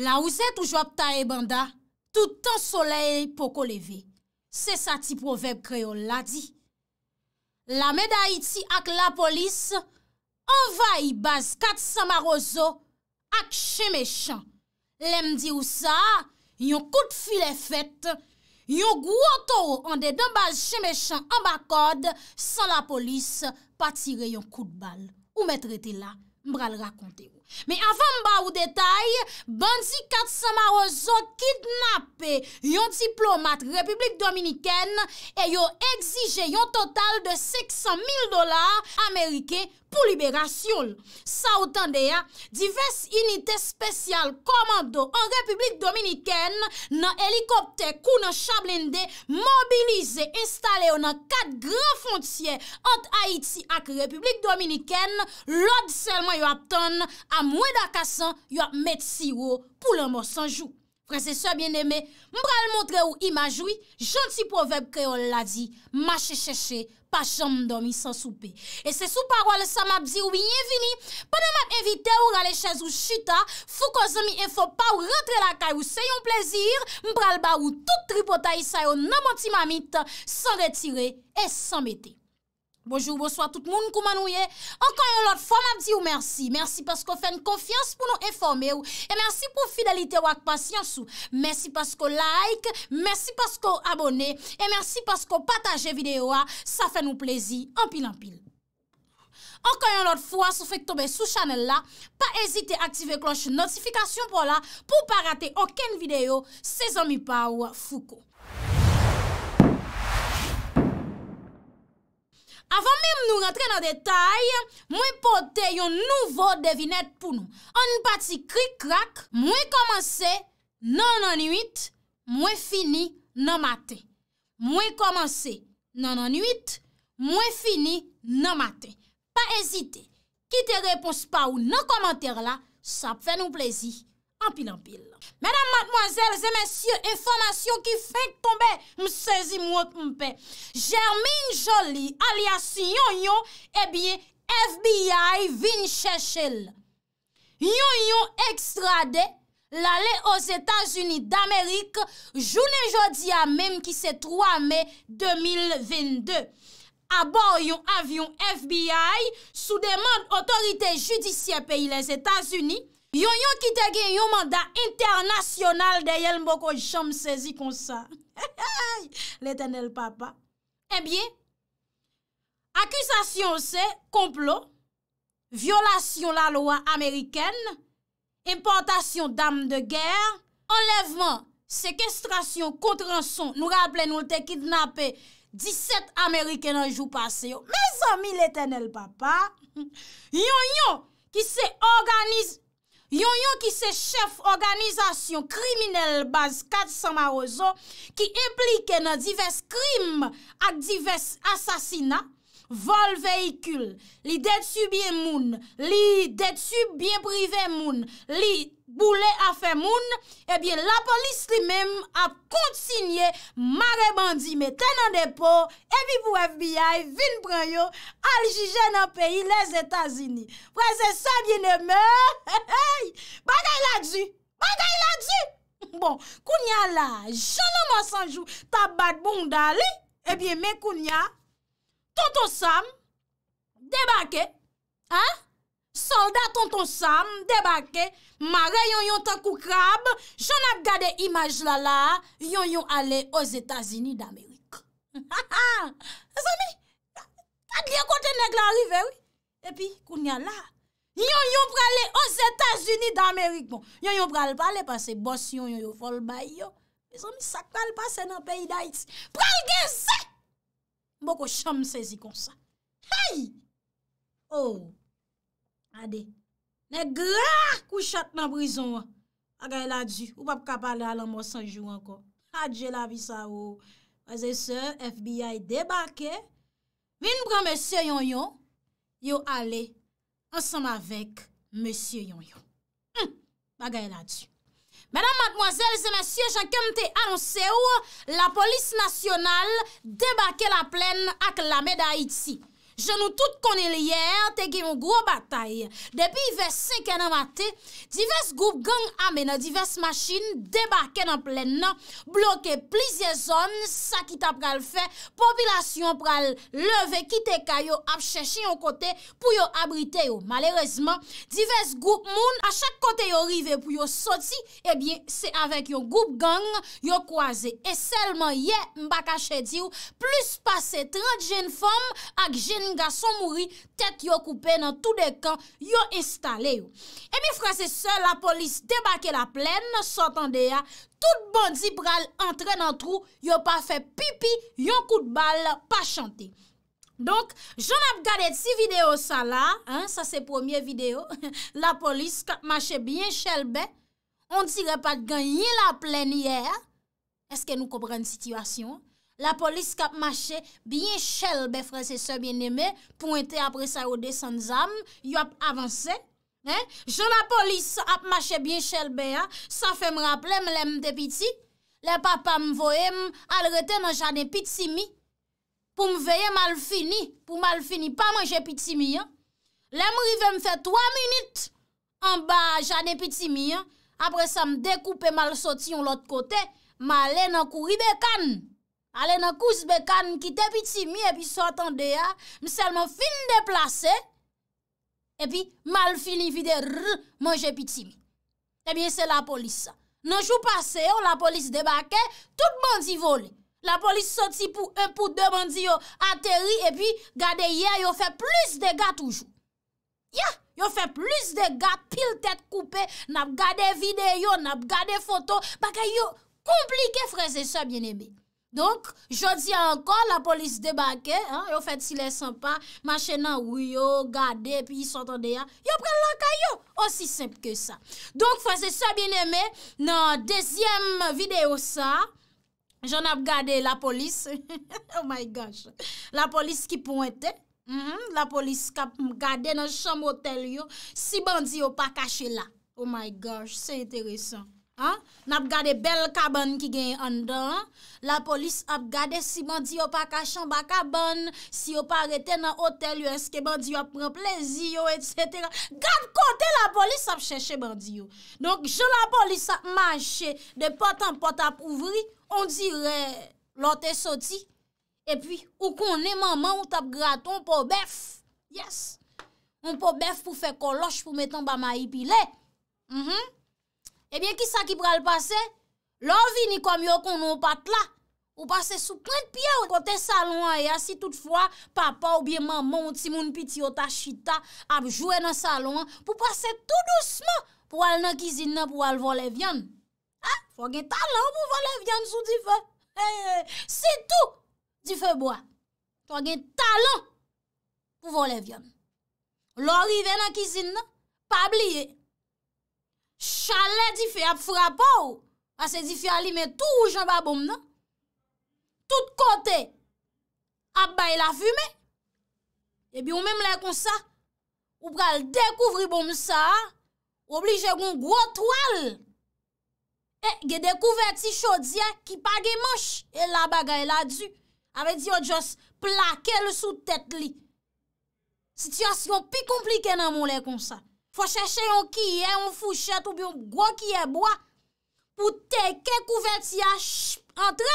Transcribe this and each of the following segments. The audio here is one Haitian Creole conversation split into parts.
La ou zè tou jwap ta ebanda, tout an soley poko leve. Se sa ti proveb kreyo la di. La meda iti ak la polis, anvay baz kat samaroso ak chemeshan. Lem di ou sa, yon kout fi le fet, yon gwo to an de dan baz chemeshan an bakod, san la polis patire yon kout bal. Ou met rete la, mbral rakonte ou. Me avan mba ou detay, bandzi kat samarozo kidnap yon diplomat Republik Dominiken e yo egzije yon total de 500.000 dolar Amerike pou liberasyon. Sa outan de ya, divers unitè spesyal komando an Republik Dominiken nan elikopte kou nan chablinde mobilize installe yo nan kat gran fonciye ot Haiti ak Republik Dominiken lod selman yo aptan Amerike. mwen da kasan, yo met siwo pou lèmò sanjou. Prese soye bien eme, mbral montre ou imajoui, janti poveb kreol la di, mache cheche, pa chanm mdomi san soupe. E se sou parol sa map di ou bi nye vini, panan map evite ou rale chèz ou chuta, fou kozomi e fò pa ou rentre la kaj ou se yon plezir, mbral ba ou tout tripota y sa yo nanmoti mamit, san retire et san bete. Bonjou, bonsoit tout moun koumanouye. Okan yon lot fwa ma di ou mersi. Mersi paskou fè n konfians pou nou eforme ou. E mersi pou fidelite wak pasyans ou. Mersi paskou like. Mersi paskou abone. E mersi paskou pataje videyo a. Sa fè nou plezi anpil anpil. Okan yon lot fwa sou fè k tobe sou chanel la. Pa ezite aktive kloche notifikasyon pou la. Pou pa rate oken videyo. Se zon mi pa ou fuko. Avan mèm nou rentre nan detay, mwen pote yon nouvo devinet pou nou. An bati krik krak, mwen komanse nan anuit, non, mwen fini nan maten. Mwen komanse nan anuit, non, mwen fini nan maten. Pa ezite, ki te repons pa ou nan komantere la, sa pfe nou plezi. Ampil ampil. Mèdam matmwazèl, zè mèsyè, informasyon ki fèk tombe, msèzi mwot mpè. Jermine Jolie, aliasi yon yon, ebiye eh FBI vin chèchèl. Yon yon ekstrade lalè os Etats-Unis d'Amerik jounen jodi a mèm ki se 3 mèm 2022. Abo yon avyon FBI sou deman otorite judisyè peyi les Etats-Unis, Yon yon ki te gen yon mandat internasyonal de yel mbok o chanm sezi konsa. Eh le tenel papa. Ebyen, akusasyon se, complot, vyolasyon la loa ameriken, importasyon dam de ger, enlevman, sekestrasyon kontran son, nou rapple nou te kidnapé 17 ameriken an jou paseyo. Mez ami le tenel papa, yon yon ki se organize Yon yon ki se chef organizasyon kriminel baz 400 ma ozo ki implike nan divers krim at divers asasina, vol veyikul, li detu biye moun, li detu biye prive moun, li boule afe moun, ebyen eh la polis li mem a kontinye mare bandi me tenan depo, ebi pou FBI vin pranyo aljije nan peyi les Etasini. Prese sa biye neme, he he, bagay la di, bagay la di! Bon, kounya la, jounou masanjou, tabat bon dali, ebyen eh men kounya, Tonton Sam, debake, soldat tonton Sam, debake, marè yon yon takou krab, joun ap gade imaj lala, yon yon ale o Zetasini d'Amerik. Zami, adliye kote neg la rive, epi koun ya la, yon yon prale o Zetasini d'Amerik. Bon, yon yon prale pale pase bos yon yon yon fol bay yo, zami sakral pase nan peyi da iti, pral gen zek. Mpoko chanm sezi kon sa. Hey! Ou! Oh! Adé. Ne gra kouchat nan brison wè. A gaye la di. Ou pap kap ale alan mwos anjou ankon. Adje la vi sa ou. Wazè se, FBI debake. Vin bran msye yon yon. Yo ale. Ansem avèk msye yon yon. Mpaka hm! yon la di. Madame, mademoiselles et messieurs, j'accompte annonce ou la police nationale débarqué la plaine ak la médaille d'ici. Je nou tout konen liyer, teki yon gro batay. Depi yon vers 5 en amate, divers group gang amene, divers machine, debake nan plen nan, bloke plizye zon, sakita pral fe, popilasyon pral leve, kite kayo, apcheche yon kote pou yo abrite yo. Malerezman, divers group moun, a chak kote yo rive pou yo soti, ebyen eh se avèk yon group gang, yo kwaze. E selman ye, mbakache diyo, plus pase 30 jen fom ak jen Mga son mouri, tèt yo koupe nan tout de kan, yo installe yo. E mi frase se, la polis debake la plen, sotan de ya, tout bondi pral entre nan trou, yo pa fe pipi, yon kou de bal, pa chante. Donk, jona ap gade ti video sa la, sa se premier video, la polis mache bien chelbe, on dire pa ganyi la plen iyer, eske nou kobre an situasyon? la polis kap mache byen chel be franse se byen neme, pointe apre sa ou de san zam, yop avanse, jona polis ap mache byen chel be, san fe m raple m lem de piti, le papa m voye m al rete nan jan de piti mi, pou m veye mal fini, pou mal fini pa manje piti mi, lem rive m fe 3 minute, an ba jan de piti mi, apre sa m dekoupe mal soti yon lot kote, ma le nan kou ribe kan, Ale nan kous bekan, mkite pi timi, epi sotan deya, mselman fin deplase, epi mal fini vide rr, manje pi timi. Ebyen eh se la polis sa. Nanjou pase yo, la polis debake, tout mandi vole. La polis soti pou, un pou, deux mandi yo, ateri, epi gade ye, yo fe plis de ga toujou. Yo fe plis de ga, pil tete koupe, nap gade videyo, nap gade foto, baka yo komplike freze sa bien ebey. Donk, jodi ankon la polis debake, yon fèt si lè sempa, mache nan wiyo, gade, pi yon sot an deyan, yon pren lanka yon, osi semp ke sa. Donk, fò se sa bin eme, nan dezyem videyo sa, jon ap gade la polis, oh my gosh, la polis ki pointe, mhm, la polis kap gade nan chan motel yon, si bandi yon pa kache la, oh my gosh, se enteresan. N ap gade bel kaban ki gen an dan, la polis ap gade si bandi yo pa kachan ba kaban, si yo pa rete nan hotel yo, eske bandi yo ap pren plezi yo, et cetera. Gade kote la polis ap cheshe bandi yo. Donk, jou la polis ap manche de potan pot ap ouvri, on di re, lote soti, e pi, ou kon ne maman ou tap graton pou bef. Yes! Moun pou bef pou fe koloj pou metan ba mayi pi le. Mh mh! Ebyen, eh ki sa ki pral pase? Lò vi ni kom yo kon nou pat la. Ou pase sou klint piye ou kote salon aya. Si toutfwa, papa ou biye maman ou ti moun piti o ta chita ap jwe nan salon a. Ou pase tout douceman pou al nan kizine pou al vole vyan. Ha? Fwa gen talan pou vole vyan sou di fe. Hey, eh, eh, hey, hey. Si tout, di fe boan. Fwa gen talan pou vole vyan. Lò ri ve nan kizine, pa bliye. chalè di fè ap frapa ou, asè di fè alimè tou ou jenba bom nan, tout kote ap bay la fume, e bi ou mèm lè kon sa, ou pral dekouvri bom sa, oblijè goun gwo trwal, e ge dekouvè ti chodien ki pagè mòsh, e la bagay la du, ave di yo jos plake lè sou tèt li. Sityasyon pi komplike nan moun lè kon sa. Fwa cheshe yon kiye, yon fouchet ou bi yon gwa kiye bwa pou teke kouvet siya chp entre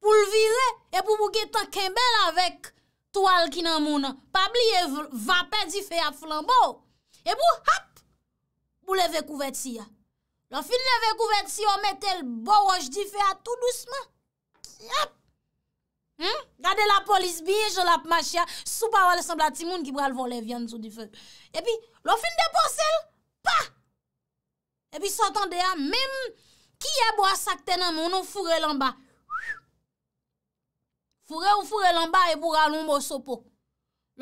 pou l vire e pou mou getan kembel avèk toal ki nan mounan. Pabli e vapè di fè a flan bò e pou hap pou leve kouvet siya. Lan fin leve kouvet siya ou metè l bò wòj di fè a tout lousman ki ap. Hmm? Gade la polis biye, jol ap ma chia, sou pa wale sembla ti moun ki pral vole vyan sou di fek. E pi, lo fin depo sel, pa! E pi sotan de ya, menm, ki ye bo a sakte nan moun, ou fure lan ba. Fure ou fure lan ba, e pou raloun mou sopo.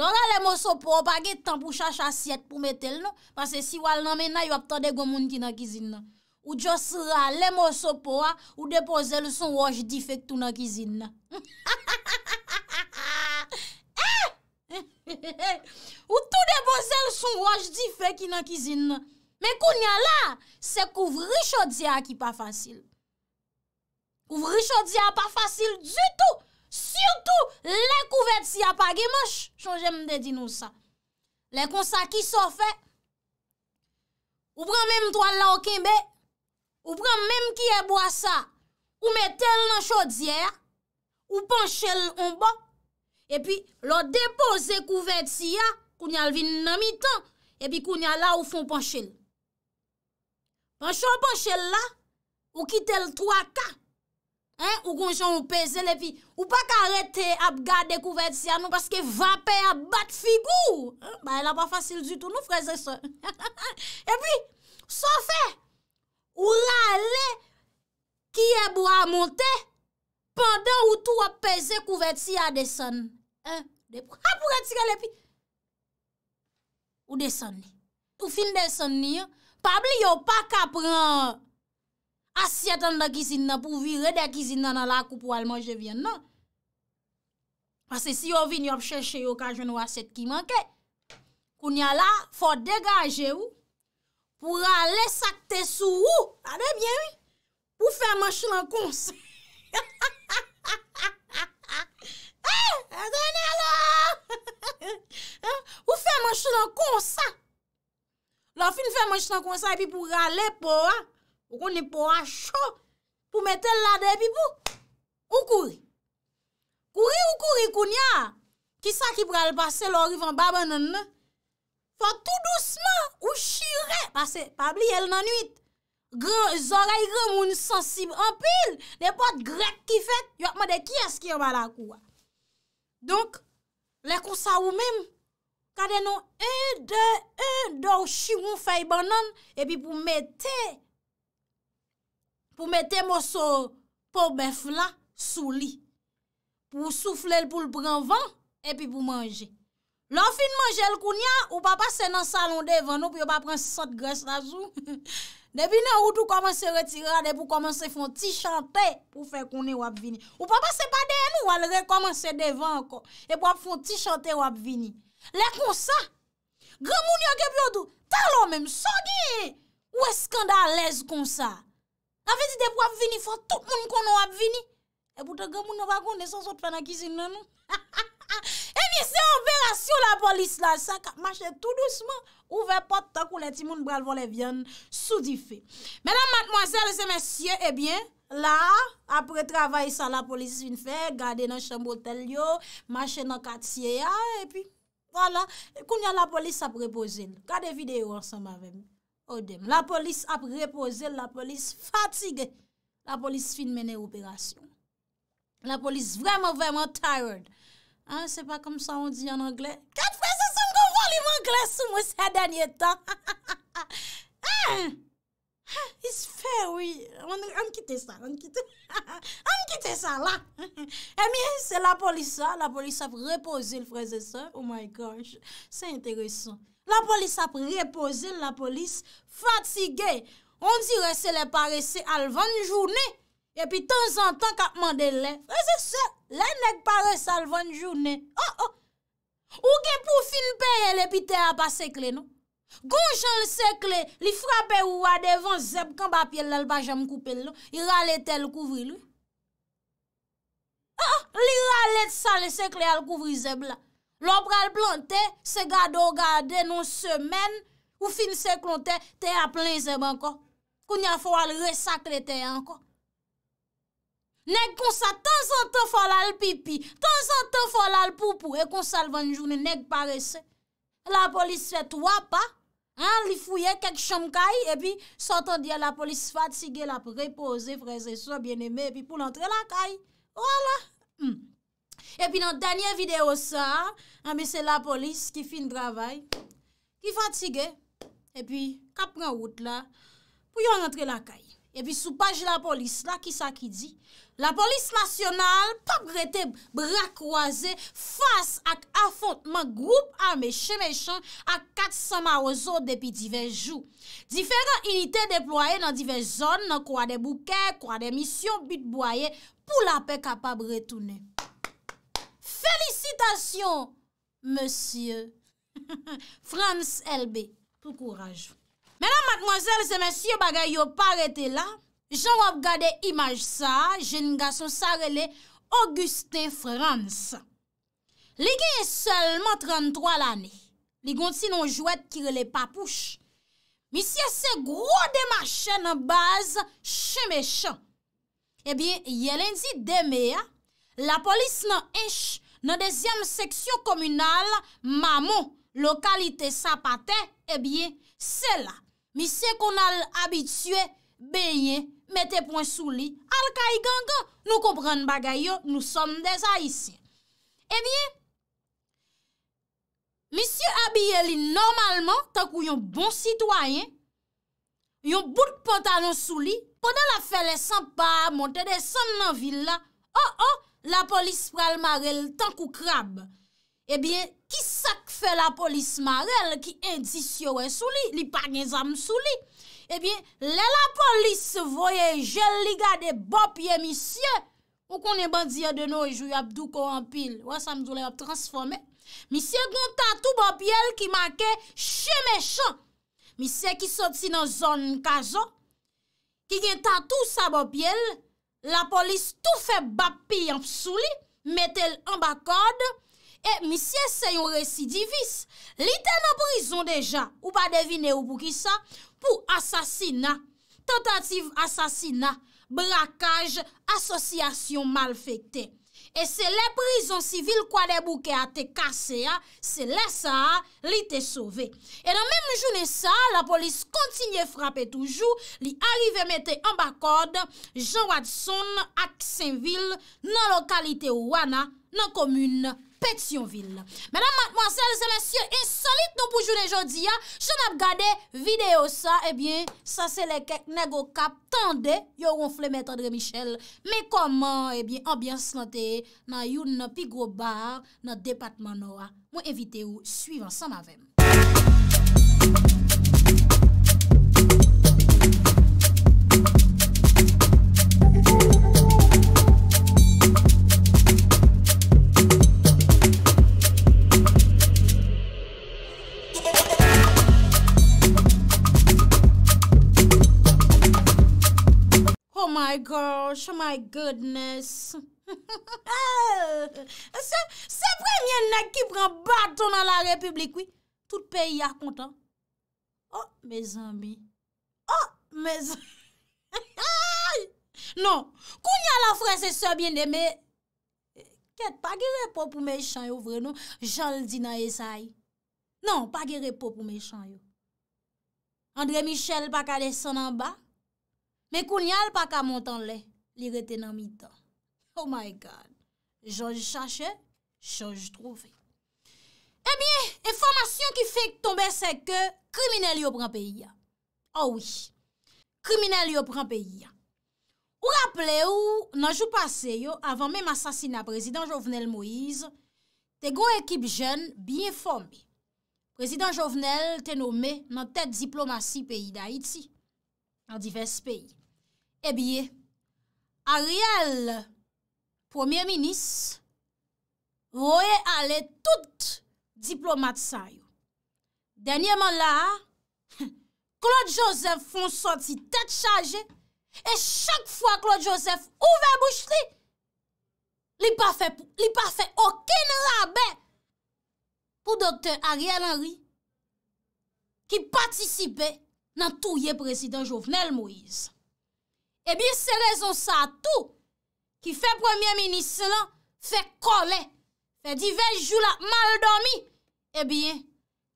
Lora le mou sopo, wapage tan pou chache asyet pou metel nou, pase si wal nan mena, yo aptande gomoun ki nan kizin nan. Ou djo sra lèmò sopo a, ou depo zèl son waj di fek tou nan kizin nan. Ou tou depo zèl son waj di fek tou nan kizin nan. Mè kou nyan la, se kouvri chodzi a ki pa fasil. Kouvri chodzi a pa fasil du tout. Surtout lèk ou vèt si a pa gemòch. Chon jèm dè di nou sa. Lèk ou sa ki so fek. Ou pran mè mtou an la okin bè. Ou pren menm ki e bwa sa, ou metel nan chodziye, ou panchel anba, bon. epi lo depoze kouvet siya, kounyal vin nan mitan, epi kounyal la ou fon panchel. Panchel panchel la, ou kite l 3K, ou konjou an pezen, epi ou pa karete ap gade kouvet siya nou, paske vaper ap bat figou, ba el a pa fasil du tout nou freze se. Epi, so fe, Ou rale kiye bo a monte pandan ou tou ap pese kou vet si a deson. Ha pou reti gale pi. Ou deson ni. Ou fin deson ni. Pabli yo pa kapran asyat an de kizina pou vire de kizina nan la koupou al manje vyen nan. Pase si yo vin yop cheshe yo kan jenou asyat ki manke. Koun ya la, fote degaje ou pou rale sakte sou ou, ade byen mi, pou fè manche lankons. Hey, adene alò! Ou fè manche lankons sa? Lò fin fè manche lankons sa, epi pou rale pou an, pou konen pou an chò, pou mette lade epi pou, ou kouri? Kouri ou kouri koun ya? Ki sa ki prale pase lò rivan baban non, nan nan? Swa tout dousman ou shire Pase pabli el nanuit Zoray gre moun sensib Anpil, ne pot grek ki fet Yo akman de kyes ki yon balakou Donk Le konsa ou mem Kade nou e, de, e Do ou shi moun fay banan E pi pou mette Pou mette mou so Po bef la sou li Pou soufle l pou l pran van E pi pou manje Lo fin manjel koun ya, ou papa se nan salon devan nou, pi yo pa pren sot gres la sou. Depi nan wotou komanse retira, depi komanse fon ti chante pou fe kounen wap vini. Ou papa se pa den nou, wale re komanse devan anko. Depi wap fon ti chante wap vini. Le kon sa, gremoun yo gebyo dou, talon menm, sogi! Ou eskanda alèz kon sa? Nafizi depi wap vini, fò tout moun konon wap vini. E pote gremoun yo bagoun, ne son sot fè nan kizine nou. E mi se ovelasyon la polis la sa ka mache tout douceman, ouve pota kou le ti moun bral von le vyan sou di fe. Menan matmoazel se men sye, e eh bien la apre travay sa la polis oh, fin fe, gade nan chanbo tel yo, mache nan katye ya, e pi wala. Koun ya la polis ap repose, kade videyo ansan ma vem, odem. La polis ap repose, la polis fatigue, la polis fin mene operasyon. La polis vreman, vreman tired. Ha, se pa kom sa on di an angle. Kèt freze son kon voli m'angle sou mwen sa denye tan. Ha, ha, ha. Ha, it's fair, oui. On kite sa, on kite. On kite sa, eh la. Emi, se la polis sa, la polis ap repose l'freze sa. Oh my gosh, se entere son. La polis ap repose l'la polis fatige. On dire se le parese al van jouni. E pi tan zan tan kap mande lè. Fè zè sè, lè nèk pa resalvan jounè. O, o. Ou gen pou fin peye lè pi te apasekle nou. Gon jan lè sekle, li frape ou a devan zeb, kan papye lè lè pa jam koupe lè nou. I ralete lè kouvri lè. O, oh, o. Oh, li ralete sa lè sekle al kouvri zeb la. Lop ral plante, se gado gade nou semen, ou fin seklo te, te aplen zeb anko. Koun ya fwa lè resakle te anko. Nèk kon sa tan san tan fol al pipi, tan san tan fol al poupou, e kon sal van jounen, nèk parese. La polis fet wapa, ah. li fouye kek chom kay, e pi sotan diya la polis fatige la pou repose, freze so bien eme, e pi pou l'entre la kay. Wala. Hmm. E pi nan danyen video sa, anbe se la polis ki fin dravay, ki fatige, e pi kapren wout la, pou yon entre la kay. Wala. E pi sou page la polis la, ki sa ki di? La polis nasyonal, pap rete brak kwoaze, fase ak afontman groupe ame che mechon ak kat sa ma ozo depi divez jou. Diferan ilite deploye nan divez zon nan kwa de bouke, kwa de misyon, but bouye, pou la pe kapab retene. Felicitasyon, monsye. Frans LB, pou kourajou. Menan matmozèl se mèsy yo bagay yo parete la, jan wop gade imaj sa, jen nga son sarele Augustin Frans. Li genye selman 33 lani, li gonti non jwet kirele papouche, misye se gro de machè nan baz che mechè. Ebyen, eh ye lindzi deme ya, la polis nan esh nan dezyam seksyon komunal mamo lokalite sapate, ebyen, eh se la. Misye kon al abitue, beye, mette pon sou li, al kay gangan, nou kompren bagay yo, nou som de sa isi. E eh bie, misye abye li normalman, tankou yon bon sitwayen, yon bout pantalon sou li, poden la fele sanpa, monte de san nan villa, oh oh, la polis pralmarel, tankou krab, e eh bie, kisak. fè la polis marel ki endisyo wè sou li, li pa gen zanm sou li. Ebyen, eh lè la polis voye jè liga de bopye misye, ou konen bandiya de nou, ijou e yab duko anpil, wè sa mzou lè yab transforme, misye goun tatou bopye l ki make, chè mechon, misye ki soti nan zon kazon, ki gen tatou sa bopye l, la polis tou fè bopye yam sou li, met el an bakode, E eh, misye se yon residivis, li te nan brison deja, ou pa devine ou pou ki sa, pou asasina, tentative asasina, brakaj, asosyasyon mal fekte. E se le brison sivil kwa de bouke a te kase ya, se le sa li te sove. E nan menmou jounen sa, la polis kontinye frape toujou, li alive mete an bakod, jan wad son ak sen vil nan lokalite wana, nan komune. Petionville. Mè nan mat mwansèl, zè lè sye insolite nou pou joun e jodi ya, joun ap gade videyo sa, ebyen, eh sa se lè kek negokap, tande, yon flè mè Tandre Michel, mè koman, ebyen, ambyans nante, nan youn nan pigou bar, nan depatman nou a, mwen evite ou, suivan san avèm. Oh my goodness eh, Se premyen nek ki pran baton nan la republik Toute peyi ak kontan Oh, me zambi Oh, me zambi Non, kounya la fwese sebyen de me Ket, pa ge repo pou me chan yo vre nou Jal di nan esay Non, pa ge repo pou me chan yo Andre Michel pa ka leson an ba Me kounya al pa ka montan le li rete nan mi tan. Oh my God! Jouj chache, jouj trofe. E eh bie, e formasyon ki fek tombe se ke krimine li yo pran peyi ya. Oh oui! Krimine li yo pran peyi ya. Ou rappele ou, nan jou pase yo, avan men m'assasina prezident Jovenel Moise, te go ekip jen biye formi. Prezident Jovenel te nome nan tet diplomasy peyi da Iti. Nan divers peyi. E eh bie, Ariel, premier minis, voye ale tout diplomat sa yo. Denye man la, Claude Joseph fon soti tet chaje, e chak fwa Claude Joseph ouve mouchri, li pa fe okin rabe pou doktor Ariel Henry, ki patisipe nan touye president Jovenel Moise. E eh bie se rezon sa tou ki fe premier minis la fe kole, fe di vej jou la mal domi, e eh bie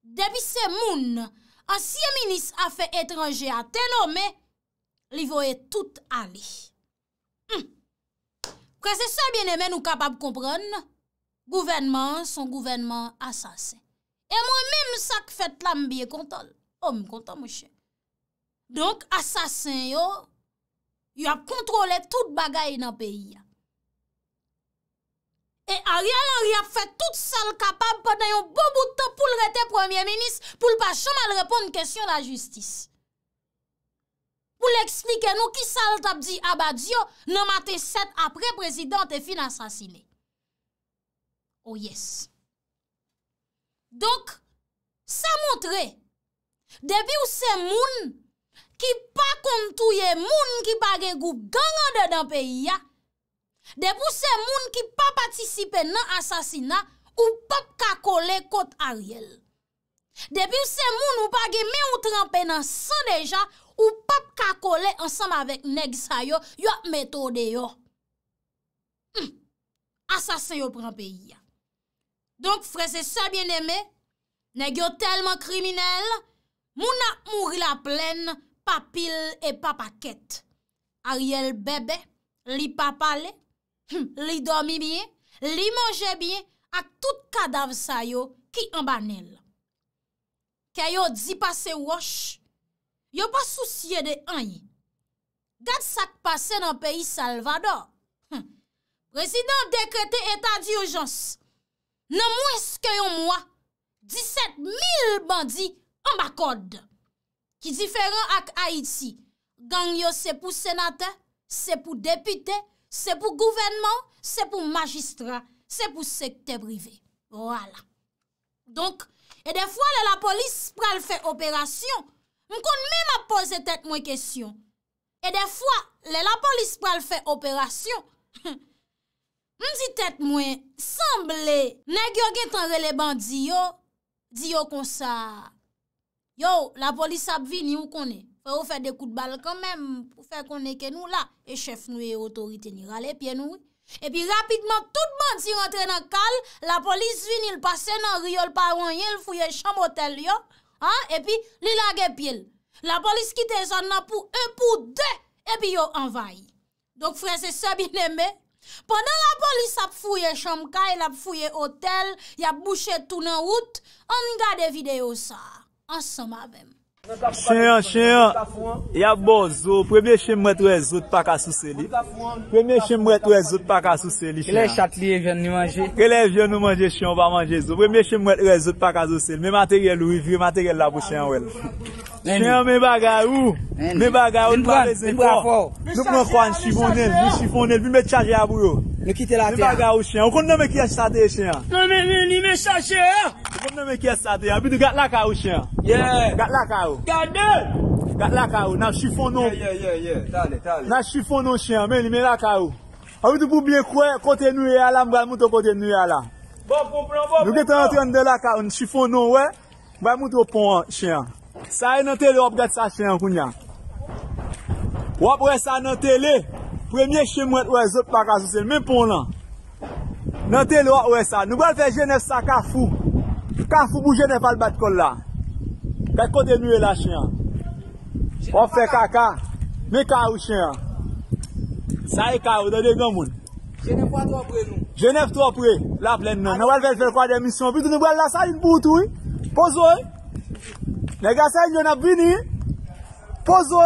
debi se moun ansye minis a fe etranje a tenome, li voye tout ali. Kwa se sa bine men ou kapab kompran, gouvenman son gouvenman asasen. E mwen mwen sak fet lam biye kontan, om oh, kontan mwen chen. Donk asasen yo, yo ap kontrole tout bagay nan peyi ya. E a realan yo ap fe tout sal kapab pa nan yo bo bouto pou l rete premier menis, pou l pa chom al repon n kesyon la justis. Pou l eksplike nou ki sal tap di abad yo nan mate set apre prezident e finan sa sile. Oh yes. Donk, sa montre, debi ou se moun, Ki pa kontouye moun ki pa gen goup gangande dan peyi ya. Depi ou se moun ki pa patisipe nan asasina, ou pap kakole kot ariel. Depi ou se moun ou pa gen meoutranpe nan san deja, ou pap kakole ansam avèk neg sa yo, yo metode yo. Hmm. Asasin yo pran peyi ya. Donk frese sa bien eme, neg yo telman kriminel, moun ak mouri la plen, papil e papaket, a riel bebe, li papale, hm, li domi bien, li manje bien, ak tout kadav sayo ki an banel. Ke yo di pase wosh, yo pa souciye de anye. Gad sak pase nan peyi Salvador, hm, rezidant dekrete etan di ojons, nan mwes ke yo mwa, diset mil bandi an bakodde. ki diferan ak Haiti. Gangyo se pou senate, se pou depite, se pou gouvenman, se pou magistra, se pou sekte brive. Voilà. Donk, e defwa le la polis pral fe operasyon, m kon mè m ap pose tet mwen kesyon. E defwa le la polis pral fe operasyon, m di tet mwen, sanble, ne gyo gen tan releban diyo, diyo konsa, Yo, la polis ap vin yon konen. Fè ou fè de kout bal kanmen, pou fè konen ke nou la. E chef nou e otorite ni rale pien nou. E pi rapidman tout man si rentre nan kal, la polis vin il pase nan rio l parwan yon, l fouye chan motel yo. Ha, e pi li lage pi el. La polis kite zon nan pou un, pou de, e pi yo envay. Dok fwè se se bin eme. Pendan la polis ap fouye chan ka, el ap fouye hotel, y ap bouchè tou nan wout, an nga de videyo sa. asoma avim. Cheyon, cheyon Ya bo zo, preme che mwet re zo Tpaka sou seli Preme che mwet re zo tpaka sou seli Ke le chakliye ven ni manje Ke le vyon nou manje cheyon, va manje zo Preme che mwet re zo tpaka sou seli Me materye lou, vi materye lou la pou cheyon wel Cheyon, me bagay ou Me bagay ou, me bagay ou Joun pou nou kwan, joun chifon el Vi me chaje a bou yo Me bagay ou cheyon, kon nou me kye chate cheyon Kon nou me kye chate A bi di gat laka ou cheyon Gat laka ou Gat lak a ou, nan chifon nou Nan chifon nou chen, men li men lak a ou A ou tou pou biye kwe, kote nou e ala, mwen mwoto kote nou e ala bon, bon, bon, Nou geto nan tren de lak a ou, chifon nou we Mwen mwoto pon chen Sa e nan teli wap get sa chen koun ya Wap wesa nan teli Premye chen mwet wè zop pak a sou se, men pon lan Nan teli wap wesa Nou wè l fè jenè sa kafou Kafou bou jenè fal bat kol la Kèk kote nou e la chen an? O fè kaka Mè ka ou chen an Sa e ka ou, do de gen moun Genève 3 pre nou Genève 3 pre, la plen nan Nè wèl vèl fèl kwa demisyon Pouzo Nè gwa sa yon ap bini Pouzo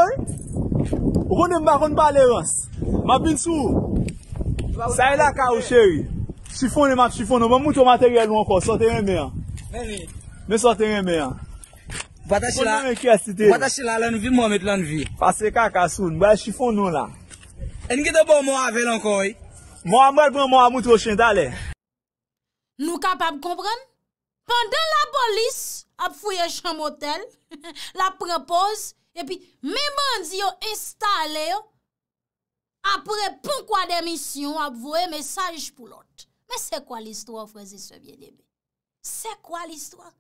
Mabinsou Sa e la ka ou eh. cheri Sifon e map sifon Mè non. bon, moutou materyèl ou an kon Sote yon mè an Mè sote yon mè an Bata chila lan vi moun met lan vi. Pase kakasoun, mwen chifon nou la. Non, bon, en nge de bon moun avel an kouy? Moun a moun bon moun a moun tou chen dalè. Nou kapab kompren? Pendan la bolis ap fuyè chan motel, la prepoz, epi mè mandi yo installè yo, apre pou kwa demisyon ap vouè mesaj pou lot. Mè se kwa l'histo wafrezi se bie de mi? Se kwa l'histo wafrezi?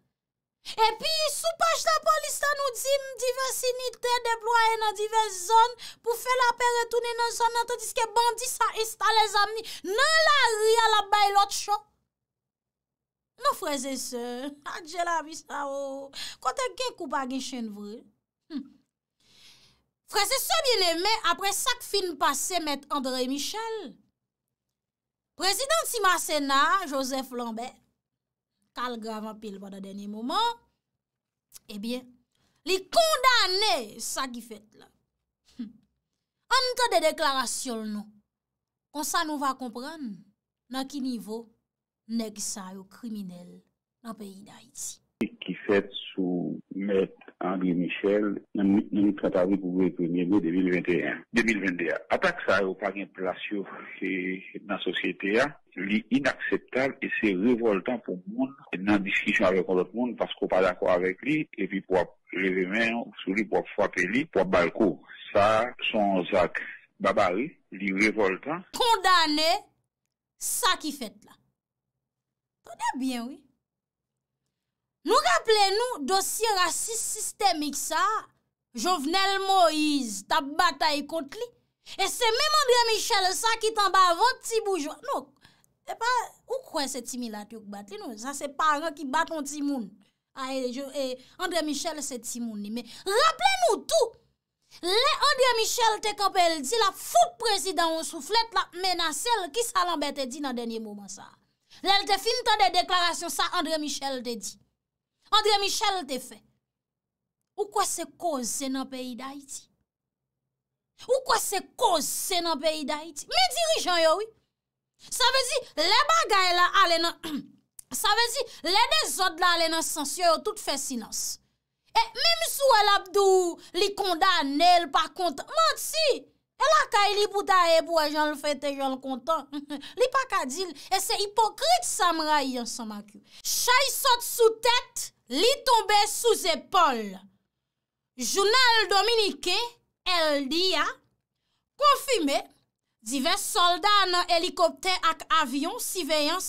E pi sou pache ta polis ta nou di m diversi nite, debloye nan divers zon pou fe la pe retounen nan zon nante diske bandi sa esta le zami. Nan la ri ala bay lot chok. Nou freze se, a djela mi sa o, oh. kote gen koupa gen chen vre. Hmm. Freze se bieneme apre sak fin pase met Andre Michel. Prezidenti masena, Joseph Lambert, kal grav apil ba da denye mouman, e bien, li kondane sa ki fet la. Hm. An te de deklarasyon nou, kon sa nou va kompren, nan ki nivou, nek sa yo kriminel, nan peyi da iti. Ki fet sou net, André Michel, nan mi krat avi koube kwenye gwe 2021. 2021. Ata k sa yo pa gen plasyon se nan sosyete ya, li inakseptal e se revoltan pou moun e nan diskisyon avek anot moun paskou pa d'akwa avek li, epi pou ap leve men, sou li pou ap fwape li, pou ap balko. Sa, son zak, baba li, li revoltan. Kondan le, sa ki fèt la. Pwene bien wè. Nou rappele nou dosye rasis sistemik sa, Jovenel Moïse tap bata yi kont li, e se menm Andre Michel sa ki tamba avon ti boujwa. Nou, e pa, ou kwen se timi la ti ouk bat li nou? Sa se paran ki bat on ti moun. A, Andre Michel se timoun ni. Me rappele nou tou, le Andre Michel te kapel di la foute presidant ou souflet la menasel, ki sa lambe te di nan denye mouman sa. Le te fin tan de deklarasyon sa Andre Michel te di. Andre Michel te fe. Ou kwa se koze se nan peyi da iti? Ou kwa se koze se nan peyi da iti? Me dirijan yo we. Sa vezi, le bagay la alen an. Sa vezi, le de zot la alen an. San si yo yo tout fe sinans. E mimi sou el abdou li kondan nel pa kontan. Man si, el akay e li pouta e pou a e jan l fete jan l kontan. Li pa kadil. E se hipokrit samra yon san ma kyou. Chay sot sou tèt. Li tombe sou zepol, Jounal Dominiké, El Dia, konfime, Divers soldan, helikopter ak avyon siveyans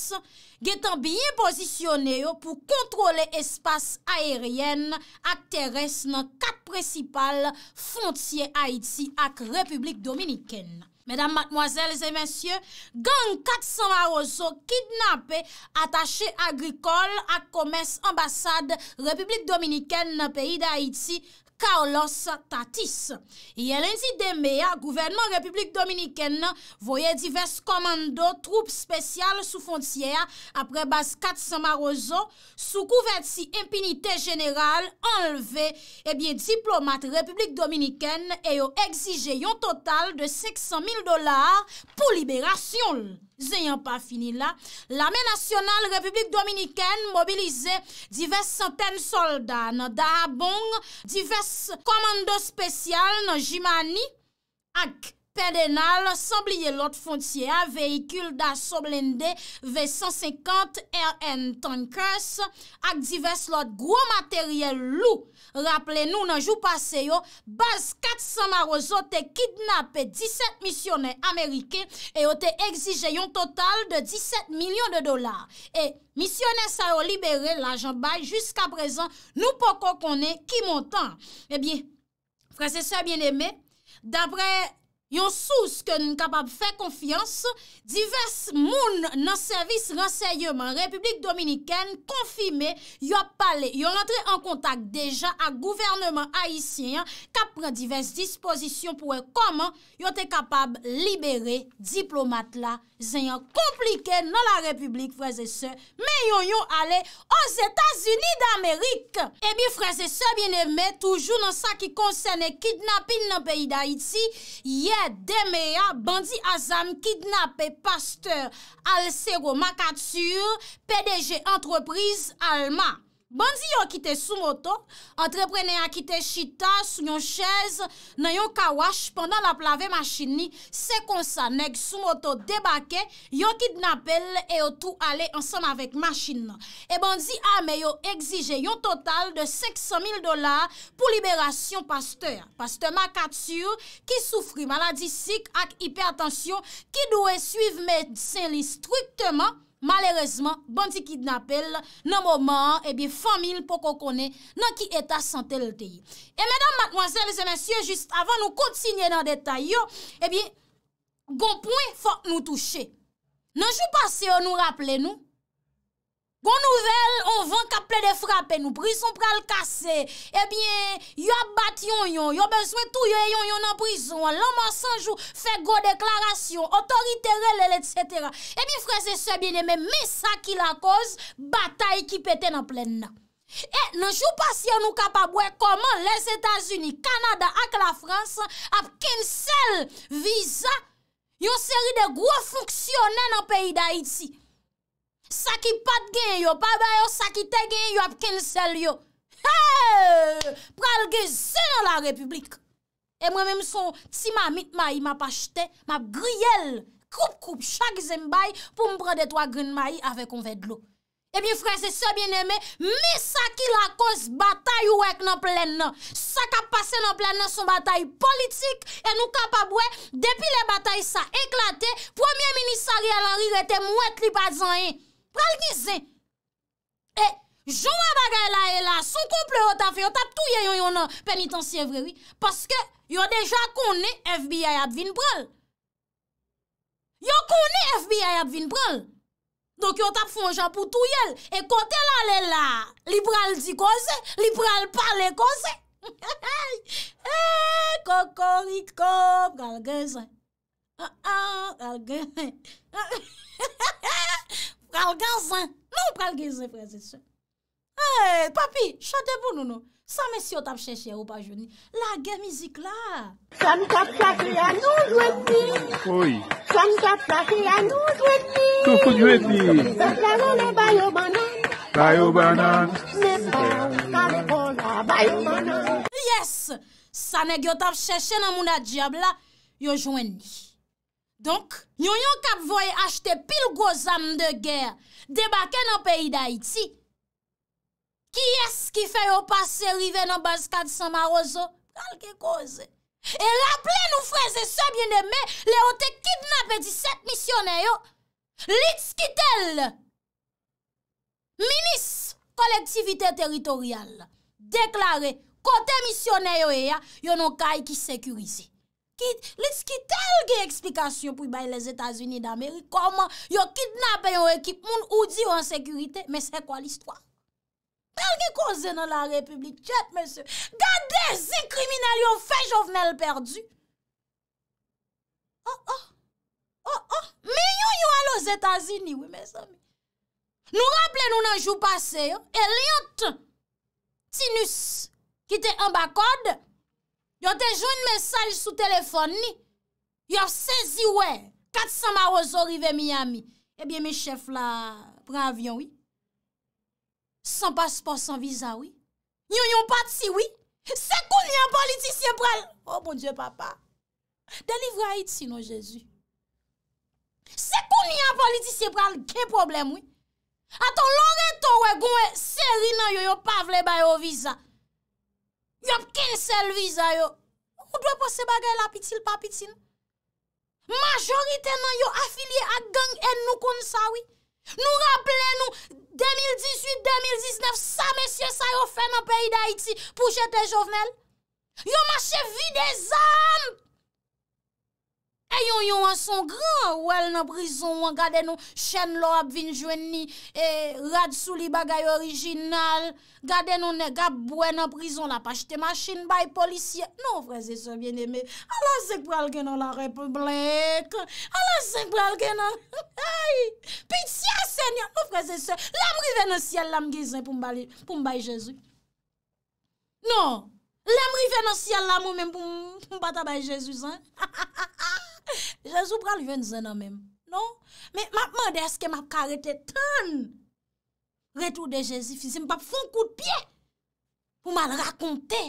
getan biye posisyoneyo pou kontrole espas aeryen ak teres nan kap presipal fontye Haiti ak Republik Dominikèn. Mesdames, mademoiselles et messieurs, gang 4 Samaroso kidnappe attaché agricole ak komes ambassade Republik Dominiken na peyi de Haïti Carlos Tatis. Yelendi Demeya, Gouvernement Republik Dominikène, voye divers komando, troupe spesyal sou fonciè, apre bas 400 marozon, soukouverti impinite general, enleve, ebyen eh diplomat Republik Dominikène, eyo exige yon total de 600 000 dolar, pou liberasyon. Ze yon pa fini la, la me nasyonal Republik Dominiken mobilize divers centen soldat nan da abong, divers komando spesyal nan jimani, ak. Pedenal, sabliye lot fonciya, veykul da soblende V-150 RN tankers ak divers lot gro materyel lou. Raple nou nan jou pase yo, bas 400 arozo te kidnap 17 misionen Amerike e o te egzije yon total de 17 milyon de dolar. E misionen sa yo libere la jambay jusqu aprezan nou poko konen ki montan. Ebi, eh frasesa bieneme, dapre... Yon sous ke n kapab fè konfians, divers moun nan servis renseyeyman Republik Dominikèn konfime yon pale. Yon rentre en kontak deja a gouvernement Haitien ka pren divers disposisyon pou e koman yon te kapab libere diplomat la republik. Zen yon komplike nan la republik, freze se, men yon yon ale os Etats-Unis d'Amerik. Ebi eh freze se, bien evme, toujou nan sa ki konsene kidnapin nan peyi d'Aiti, ye deme ya bandi azan kidnap e pasteur al sero makat sur PDG entreprise alma. Bandzi yon kite soumoto, entreprenè a kite chita sou yon chèze nan yon kawash pandan la plave machini, se konsa neg soumoto debake, yon kite napel e yon tou ale ansan avèk machin nan. E bandzi amè yon egzije yon total de 500 000 dolar pou liberasyon pasteur. Pasteur makat sur ki soufri maladi sik ak hipertansyon ki douè suiv medsen listruktèman Malerezman, bantikid na pel, nan mouman, ebi eh famil pou kou kone nan ki etasante lte yon. E mèdam, mkwazèl, zè mèsyon, jist avan nou koutsinye nan detay yon, ebi eh gounpouen fòk nou touche. Nan jou pasè yon nou rappele nou. Gon nouvel, on ven ka ple de frapen, nou prison pral kase. Ebyen, eh yon bat yon yon, yon besme tou yon yon yon eh eh, nan prison. Lanman sanjou, fe go deklarasyon, otorite relele, etc. Ebyen, frese se biene, men mesa ki la koz, batay ki pete nan plen nan. E, nanjou pas yon nou kapabwe, koman les Etats-Unis, Kanada ak la Frans, ap ken sel viza, yon seri de go foksyonen nan peyi da iti. Sa ki pat gen yo, pa bayo, sa ki te gen yo, ap ken sel yo. Hey! Pral gen zeno la republik. E mwen mwen son, ti ma mit ma yi, ma pa chete, ma griyel. Koup-koup, chak zem bay, pou mpre de twa grin ma yi, ave konve dlo. E bin franse, se bien eme, mi sa ki la kos batay wek nan plen nan. Sa kap pase nan plen nan son batay politik, e nou kap abwe, depi le batay sa eklate, premier ministerial anri rete mwen tri pat zan yi. Pral gize. E, jom ap bagay la e la, sou komple yo tafe, yo tap touye yon penitansi evrewi, paske yo deja kone FBI ap vin pral. Yo kone FBI ap vin pral. Donk yo tap fonja pou touye el, e kote la le la, liberal di koze, liberal pale koze. E, kokoriko, pral gize. Ha, ha, pral gize. Ha, ha, ha, ha, ha, ha, ha. Ou pral gazan, nou pral gezi prezisyon. E, papi, chate bunouno, sa me si yo tap cheshe ou pa jouni. La gen mizik la. San me tap chakri an nou jweti. Oye. San me tap chakri an nou jweti. Tufu jweti. Sè planone bayobanan. Bayobanan. Mè pa, mè pa, bayobanan. Yes, sa ne ge yo tap cheshe nan moun a diabla, yo jwendi. Donk, yon yon kap voye achte pil goz am de ger, debake nan peyi da iti. Ki es ki fe yo pase rive nan bas kade San Maroso? Dal ke koze? E la ple nou freze sobyen de me, le o te kidnap e di set misione yo. Lits kitel! Minis kolektivite teritorial, deklare kote misione yo e ya, yo non kay ki sekurize. Lit ki tel ge eksplikasyon pou y baye les Etats-Unis d'Amerik, koman yo kidnap en yon ekip moun ou di yo an sekurite, men se kwa l'histoire? Tel ge kouze nan la republik, chet, men se, gade zi kriminal yon fej jovnel perdu? Oh, oh, oh, oh, mi yon yon alo Etats-Unis, we, men se, nou rample nou nan jou pase, se yo, el yon ten, Sinus, ki te ambakode, yo te jo yon mesaj sou telefon ni, yo sezi we, 400 marozor ive Miami, ebyen eh me chef la pre avyon wi, 100 pasport, 100 visa wi, yon yon pati wi, sekoun yon politisye prel, o oh, bon dje papa, delivra iti nou Jezu, sekoun yon politisye prel, gen problem wi, ato lore to we gwen, seri nan yon yon pavle bayo visa, Yop kin sel viza yo. Ou dwe pos se bagay la pitil pa pitin? Non. Majoriten non, nan yo afilye ak gang en nou kon sawi. Nou rappele nou 2018-2019 sa mesye sa yo fè nan peyi da iti pou jete jovnel. Yo mache vi de zan! A yon yon an son gran, wèl nan prizon wè, gade nou chen lò ap vinjwen ni, e, rad sou li bagay orijinal, gade nou ne gap bwè nan prizon la, pa chete machin bay policye. Non, freze se, vien eme, ala se kwa al geno la republik, ala se kwa al geno, piti ya sen, ou freze se, lam rive nan sien, lam gizan pou mbay Jezu. Non. Lèm rive nan sial la mou men pou m pata baye Jezou zan. Jezou pralive n zan nan men. Non? Men mapman de eske mapkare te ten. Retou de Jezou. Fizim pap fon kou de pie. Pou mal rakonte.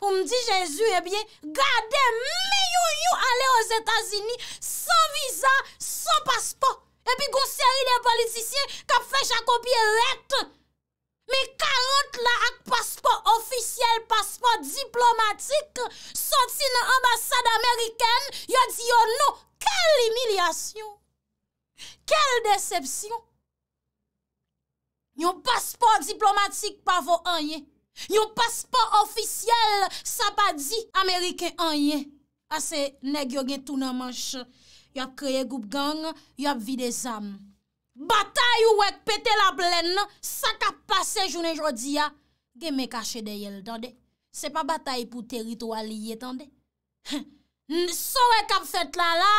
Pou m di Jezou e bie. Gade men yon yon ale o Zetazini. San viza, san paspo. E pi gonseri de politisyen. Kap fech akopi e ret. Me 40 la ak paspor ofisyel, paspor diplomatik, soti nan ambasade Ameriken, yo di yo nou. Kel emilyasyon? Kel decepsyon? Yon paspor diplomatik pa vo anye. Yon paspor ofisyel sa pa di Ameriken anye. Ah, Ase neg yo gen tou nan manche. Yo ap kreye goup gang, yo ap vi de zanm. Batay ou ek pete la plen nan, sa kap pase jounen jodi ya, ge me kache de yel, tande. Se pa batay pou teritou aliye, tande. So we kap fet la la,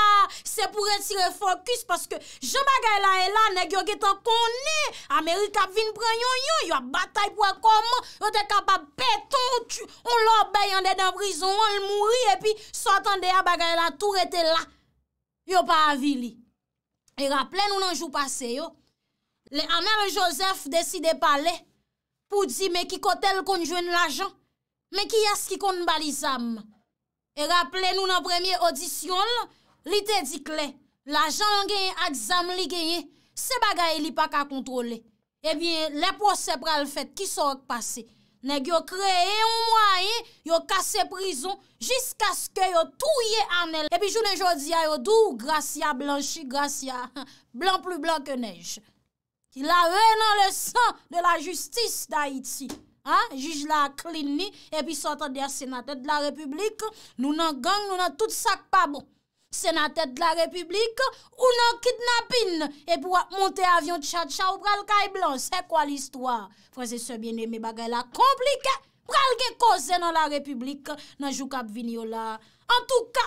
se pou retire fokus, paske je bagay la e la, nek yo getan konen. Ameri kap vin pran yon yon, yo batay pou ek konman, yo te kap ap peton, ou lor bay yon de den brison, yon mouri, e pi sa tande ya bagay la, tou rete la. Yo pa avili. E rappele nou nan jou pase yo, le Anel Joseph deside pale pou di me ki kote l konjwen l ajan, me ki yas ki kon balizam. E rappele nou nan premye audisyon, li te di kle, l ajan genye adzam li genye, se bagay li pa ka kontrole. E bien le pose pral fet ki sot pase. Nèk yo kreye yon mwaye, yo kase prizon, jisk aske yo touye anel. Epi jounen jodi a yo dou, Gratia Blanchi, Gratia, blan plu blan ke nej. Ki la ve nan le san de la justis d'Haïti. Jij la klin ni, epi sotan de a senatèd la republik, nou nan gang, nou nan tout sak pabon. Se nan tet de la republik ou nan kidnapin E pou ap monte avyon tcha tcha ou pral ka e blan Se kwa l'histoire Fransese bien eme bagay la komplike Pral ge kose nan la republik nan jou kap vini yo la En tou ka,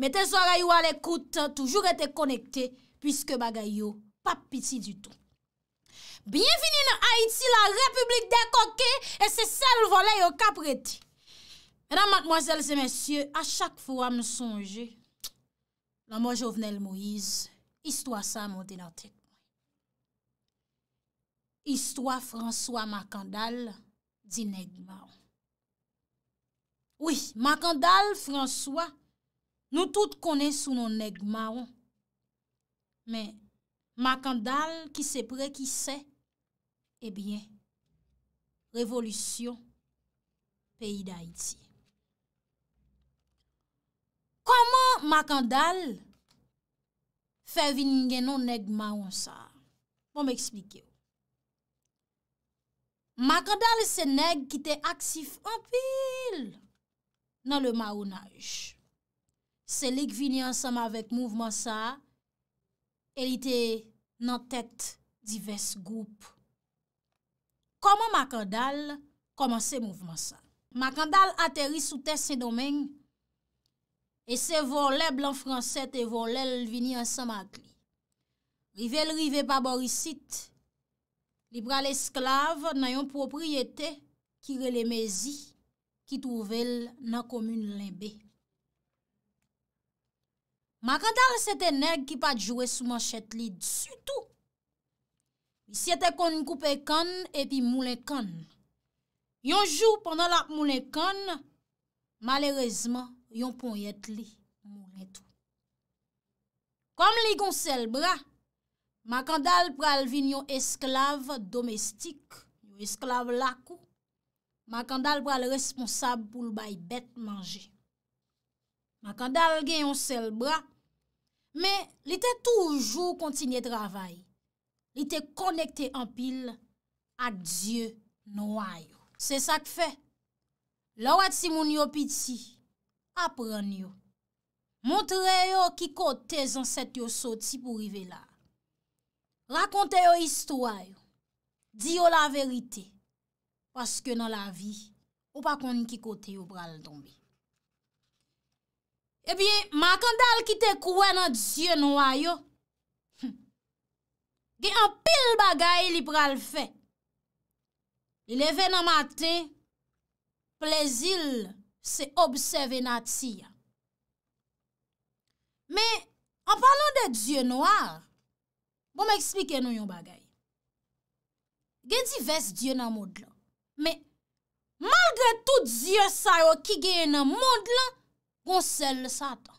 me te zora yo al ekoute Toujou rete konekte Piske bagay yo pap piti du tou Bien fini nan Haiti la republik de koke E se sel volay yo kap reti Edan matmoazel se men sye A chak fwa me sonje nan mwen Jovenel Moïse, histwa sa a monte nan tekman. Histwa François Macandal di neg maon. Oui, Macandal, François, nou tout konen sou nou neg maon, men Macandal ki se pre ki se, e bien, revolutyon, peyi da iti. Koman Makandal fè vini genon neg maoun sa? Moun mè eksplike. Makandal se neg ki te aksif anpil nan le maoun aj. Se lik vini ansam avèk mouvman sa, elite nan tèt divers goup. Koman Makandal komanse mouvman sa? Makandal atèri sou tè sè domèng, E se vò lè blan fransè te vò lè l'vini an samak li. Rive l'rive pa borisit, li bra l'esklav nan yon propriyete ki relemezi ki touvel nan komoun lè be. Ma kantar se te neg ki pat jowe sou manchet li dsutou. Li se te kon koupe kan epi mounen kan. Yon jou pwanda lak mounen kan, malerezman, yon pou yet li moun etou. Kom li goun sel bra, ma kandal pral vin yon esklav domestik, yon esklav lakou, ma kandal pral responsab pou l bay bet manje. Ma kandal gen yon sel bra, me li te toujou kontinye travay, li te konekte an pil, adye nouay. Se sak fe, la wad si moun yopit si, apren yo, montre yo ki kote zan set yo soti pou rive la. Rakonte yo istouay, di yo la verite, paske nan la vi, ou pa koni ki kote yo pral donbe. E biye, makandal ki te kouen nan djye nou ay yo, ge an pil bagay li pral fe. Ileve nan mate, plezil, Se obseve nat si ya. Me, an panan de diye noa, bon me eksplike nou yon bagay. Gen di ves diye nan mod la. Me, malgre tout diye sa yo ki gen nan mod la, gon sel le satan.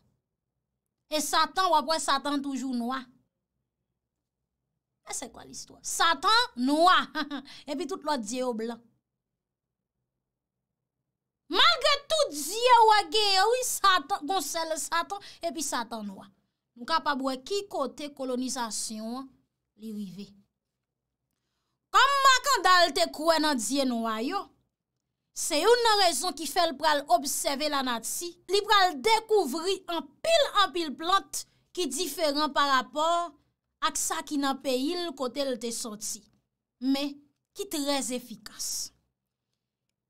E satan wapwen satan toujou noa. E se kwa l'istwa? Satan noa. E pi tout lo diye obla. Malgre tout diye wage yoi, satan, gonsel satan, epi satan wwa. Mw kapabwe ki kote kolonizasyon wwa li rive. Kama kanda lte kwenan diye nou ayo, se yon nan rezon ki fel pral obseve la natsi, li pral dekouvri an pil an pil plant ki diferan par rapor ak sa ki nan peyi l kote lte soti. Me ki trez efikas.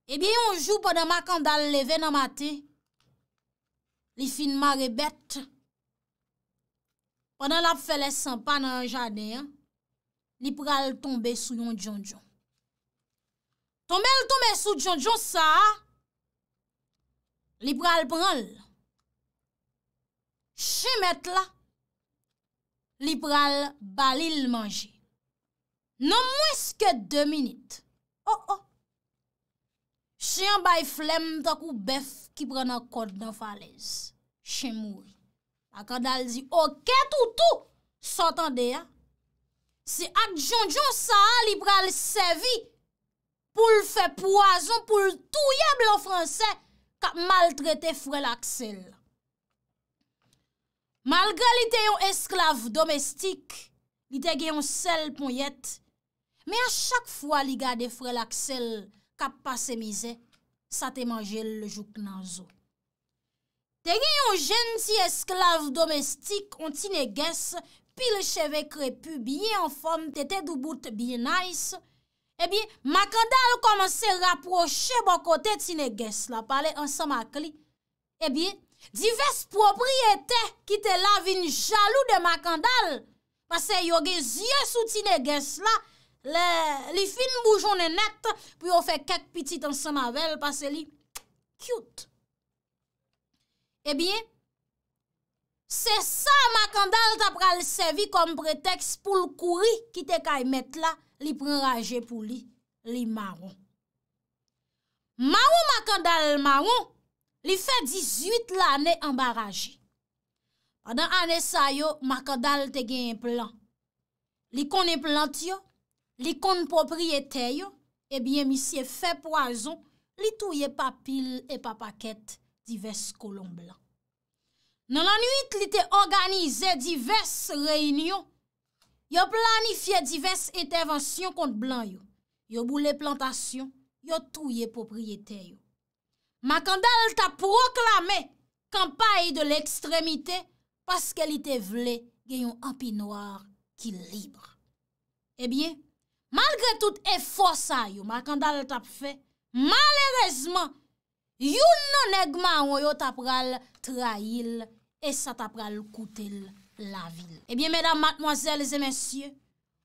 E eh bie yonjou pwede makandal le venamate, li fin marebet, pwede la feles san panan janen, li pral tombe sou yon djon djon. Tome l tombe sou djon djon sa, li pral pral. Chemet la, li pral balil manje. Non mweske de minute, oh oh, Che yon bay flem tak ou bef ki pre nan kote nan falez. Che mou. Akadal di, ok toutou, sotande ya. Se ak jonjonsa li pre al sevi pou l fe poazon pou l touye blon franse ka maltrete frel ak sel. Malgre li te yon esklave domestik, li te ge yon sel pon yet, me a chak fwa li gade frel ak sel, kap pa se mize, sa te manje le jouk nan zo. Te gen yon gen ti esklave domestik, on ti ne ges, pil cheve krepu, biye an fom, te te dubout biye nais, e eh biye, makandal komanse raproche, bon kote ti ne ges la, pale, ansan makli. E eh biye, divers propriyete, ki te la vin jalou de makandal, pase yon gen zye sou ti ne ges la, Li fin boujounen net, pou yo fe kek pitit ansan mavel, pase li, kyout. Ebyen, eh se sa makandal ta pral sevi kom preteks pou l kouri ki te kay met la, li pran raje pou li, li maron. Maron makandal maron, li fe 18 l ane ambaraje. Adan ane sayo, makandal te gen plan. Li konen plant yo, li konn popriyete yo, e eh bie misye fe poazon, li touye papil e papaket divers kolon blan. Nan anuit li te organize divers reynyon, yo planifiye divers etervansyon konn blan yo, yo boule plantasyon, yo touye popriyete yo. Ma kanda el ta proklame kampaye de l'ekstremite paske li te vle gen yon api noar ki libre. E eh bie, Malgre tout e fosa yo, ma kandal tap fe, malerezman, yon non egman yo tap ral trail e sa tap ral koutel la vil. Ebyen, eh medan matmoazel, zemensye,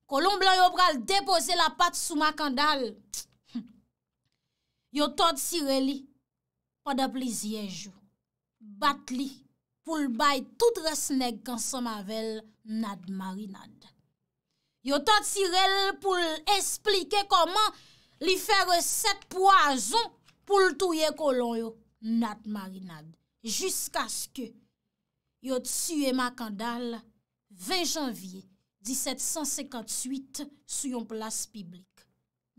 kolon blan yo pral depose la pat sou ma kandal, yo tod sireli, pa da plizyej yo, bat li, pou l bay tout resneg kan sa mavel nadmari nadmari. Yo tatirel pou l'esplike koman li fere set poazon pou l'touye kolon yo nat marinade. Jusk aske yo tsuye Makandal 20 janvye 1758 sou yon plas piblik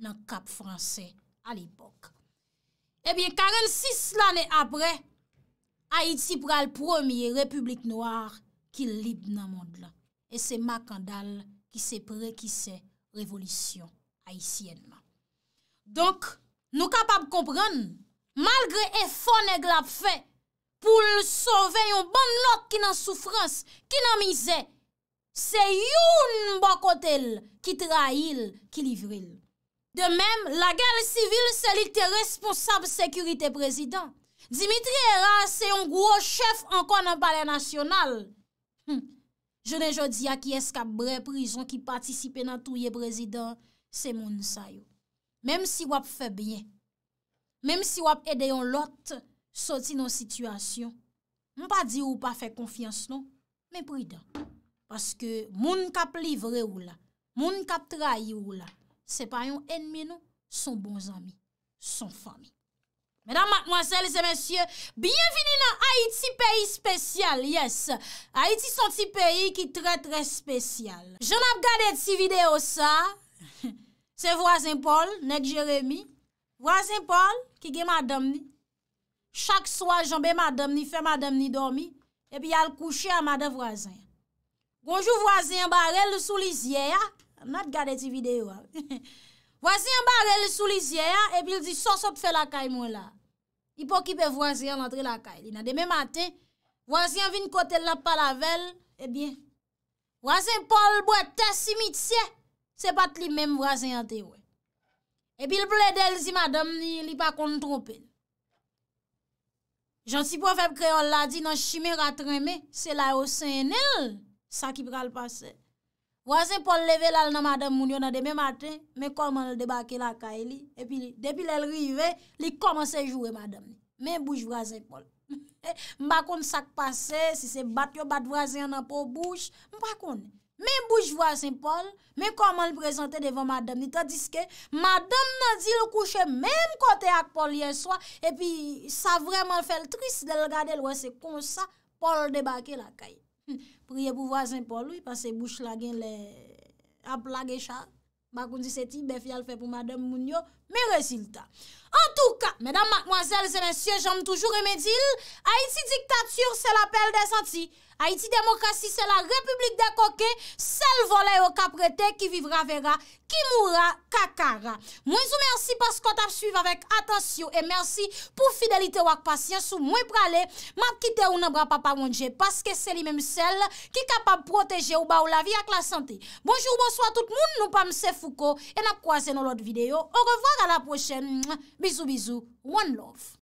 nan kap franse al ipok. Ebyen 46 lane apre, Haiti pral promye Republik Noir ki lib nan mond la. E se Makandal chande. Ki se pre, ki se revolisyon haisyenman. Donk nou kapab kompren, malgre efon e glap fe, pou l sove yon ban not ki nan soufrans, ki nan mize, se yon bakotel ki trail, ki livril. De menm, la gale sivil se li te responsab sekurite prezident. Dimitri Heras se yon gwo chef ankon an balenasyonal. Hmm. Je ne jodi a ki eskap bre prizon ki patisipe nan touye prezident, se moun sa yo. Mem si wap fe bine, mem si wap ede yon lot, soti nan situasyon, moun pa di ou pa fe konfians non, me pri dan. Paske moun kap livre ou la, moun kap tra yon ou la, se pa yon enmi nou, son bon zami, son fami. Mèdam mèdame, mwen sel, lese mèsyè, biyevini nan Haiti, peyi spesyal, yes. Haiti son ti peyi ki tre tre spesyal. Je nan gade ti video sa, se vwazen Paul, net Jeremie, vwazen Paul, ki ge madamni, chak swa jombe madamni, fe madamni domi, epi yal kouche amade vwazen. Gonjou vwazen barel sou lisiye, nan gade ti video sa, vwazen barel sou lisiye, epi yal di so sop fe la kay mwen la. I pou kipe vwazyan antre lakay li nan. Deme maten, vwazyan vin kote lap pa lavel, ebyen, vwazyan pol bwete simitse, se pat li men vwazyan te wè. Ebyen, ple del zi madam li pa kontropen. Jansi pou an feb kreol la di nan shime ratreme, se la osen el, sa ki pral pasey. Vrasen Paul leve lal nan madame mounyon nan deme maten, men koman e el debake lakay li, epi depi lel rive, li koman se jure madame. Men bouj vrasen Paul. M bakon sak pase, si se bat yo bat vrasen nan pou bouj, m bakon, men bouj vrasen Paul, men koman el prezante devan madame li, tadiske madame nan di l kouche men kote ak Paul yenswa, epi sa vreman fel tris lel gade lwese konsa, Paul debake lakay. priye pou vwazen Paulou, yi pase bouch lagen le aplage chak, makoun di seti, be fyal fe pou madame Mounio, me rezilta. En tou ka, mèdam mwazel, zè lè sye, jom toujou remedil, ha iti diktatur, se l'apel de santi, Haiti demokrasi se la republik de koke, sel vole yo kaprete ki vivra vera, ki moura kakara. Mwen sou mersi paskot ap suyve avek atasyo e mersi pou fidelite wak pasyans ou mwen prale. Mwap kite ou nan bra pa pa mwenje paske seli menm sel ki kapab proteje ou ba ou la vi ak la sante. Bonjou bonso a tout moun, nou pa mse fouko e nap kwa se nou lot video. Ou revoar a la pochen, bizou bizou, one love.